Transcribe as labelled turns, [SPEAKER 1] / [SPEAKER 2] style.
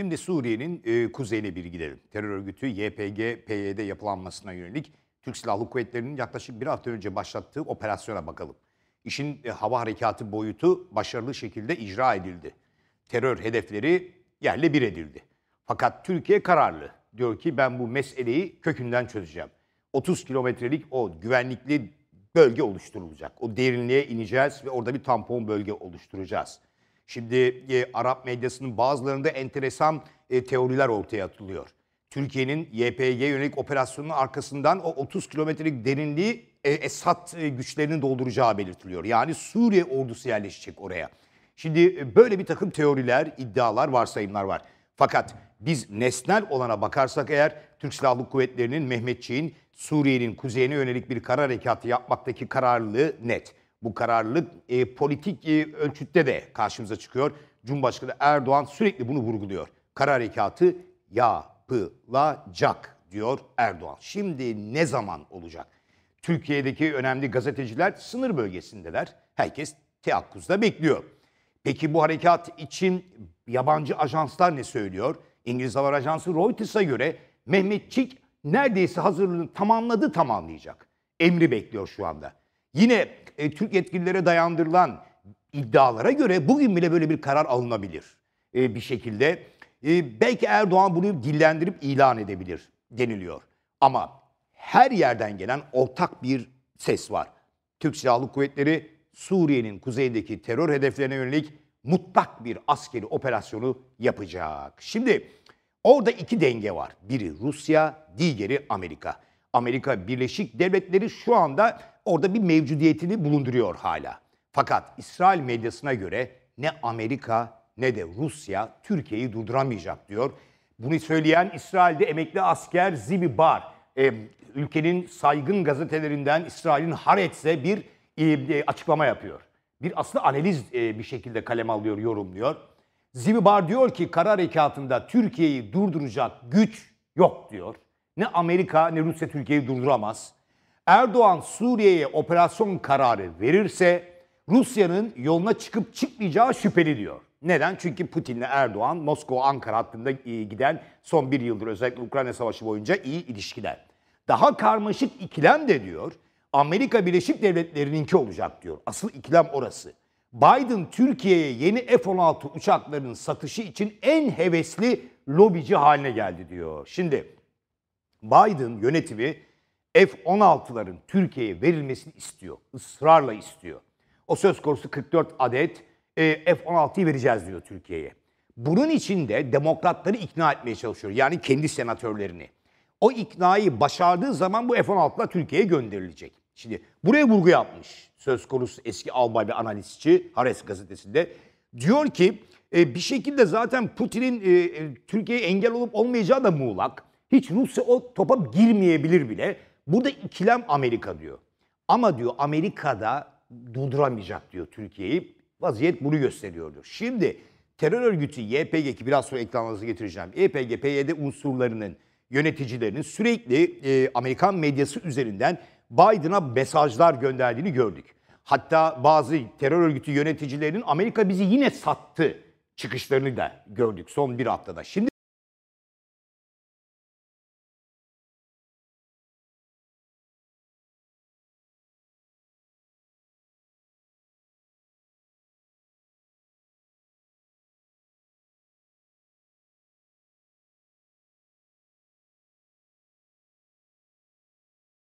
[SPEAKER 1] Şimdi Suriye'nin e, kuzeyine bir gidelim. Terör örgütü YPG, PYD yapılanmasına yönelik Türk Silahlı Kuvvetleri'nin yaklaşık bir hafta önce başlattığı operasyona bakalım. İşin e, hava harekatı boyutu başarılı şekilde icra edildi. Terör hedefleri yerle bir edildi. Fakat Türkiye kararlı. Diyor ki ben bu meseleyi kökünden çözeceğim. 30 kilometrelik o güvenlikli bölge oluşturulacak. O derinliğe ineceğiz ve orada bir tampon bölge oluşturacağız. Şimdi e, Arap medyasının bazılarında enteresan e, teoriler ortaya atılıyor. Türkiye'nin YPG yönelik operasyonunun arkasından o 30 kilometrelik derinliği e, Esad e, güçlerinin dolduracağı belirtiliyor. Yani Suriye ordusu yerleşecek oraya. Şimdi e, böyle bir takım teoriler, iddialar, varsayımlar var. Fakat biz nesnel olana bakarsak eğer Türk Silahlı Kuvvetleri'nin Mehmetçiğin Suriye'nin kuzeyine yönelik bir kara harekatı yapmaktaki kararlılığı net. Bu kararlılık e, politik e, ölçütte de karşımıza çıkıyor. Cumhurbaşkanı Erdoğan sürekli bunu vurguluyor. Karar harekatı yapılacak diyor Erdoğan. Şimdi ne zaman olacak? Türkiye'deki önemli gazeteciler sınır bölgesindeler. Herkes teakkuzda bekliyor. Peki bu harekat için yabancı ajanslar ne söylüyor? İngiliz Haber Ajansı Reuters'a göre Mehmetçik neredeyse hazırlığını tamamladı tamamlayacak. Emri bekliyor şu anda. Yine e, Türk yetkililere dayandırılan iddialara göre bugün bile böyle bir karar alınabilir e, bir şekilde. E, belki Erdoğan bunu dillendirip ilan edebilir deniliyor. Ama her yerden gelen ortak bir ses var. Türk Silahlı Kuvvetleri Suriye'nin kuzeyindeki terör hedeflerine yönelik mutlak bir askeri operasyonu yapacak. Şimdi orada iki denge var. Biri Rusya, diğeri Amerika. Amerika Birleşik Devletleri şu anda orada bir mevcudiyetini bulunduruyor hala. Fakat İsrail medyasına göre ne Amerika ne de Rusya Türkiye'yi durduramayacak diyor. Bunu söyleyen İsrail'de emekli asker Zibi Bar, e, ülkenin saygın gazetelerinden İsrail'in Haretz'e bir e, e, açıklama yapıyor. Bir aslında analiz e, bir şekilde kalem alıyor, yorumluyor. Zibi Bar diyor ki karar harekatında Türkiye'yi durduracak güç yok diyor. Ne Amerika ne Rusya Türkiye'yi durduramaz. Erdoğan Suriye'ye operasyon kararı verirse Rusya'nın yoluna çıkıp çıkmayacağı şüpheli diyor. Neden? Çünkü Putin'le Erdoğan Moskova Ankara hattında e, giden son bir yıldır özellikle Ukrayna Savaşı boyunca iyi ilişkiler. Daha karmaşık ikilem de diyor Amerika Birleşik Devletleri'ninki olacak diyor. Asıl ikilem orası. Biden Türkiye'ye yeni F-16 uçaklarının satışı için en hevesli lobici haline geldi diyor. Şimdi Biden yönetimi F-16'ların Türkiye'ye verilmesini istiyor. ısrarla istiyor. O söz konusu 44 adet e, F-16'yı vereceğiz diyor Türkiye'ye. Bunun için de demokratları ikna etmeye çalışıyor. Yani kendi senatörlerini. O iknayı başardığı zaman bu F-16'lar Türkiye'ye gönderilecek. Şimdi buraya vurgu yapmış söz konusu eski albay ve analistçi Hares gazetesinde. Diyor ki e, bir şekilde zaten Putin'in e, Türkiye'ye engel olup olmayacağı da muğlak. Hiç Rusya o topa girmeyebilir bile. Burada ikilem Amerika diyor. Ama diyor Amerika'da durduramayacak diyor Türkiye'yi. Vaziyet bunu gösteriyor diyor. Şimdi terör örgütü YPG ki biraz sonra ekranlarınızı getireceğim. YPG, PYD unsurlarının yöneticilerinin sürekli e, Amerikan medyası üzerinden Biden'a mesajlar gönderdiğini gördük. Hatta bazı terör örgütü yöneticilerinin Amerika bizi yine sattı çıkışlarını da gördük son bir haftada. Şimdi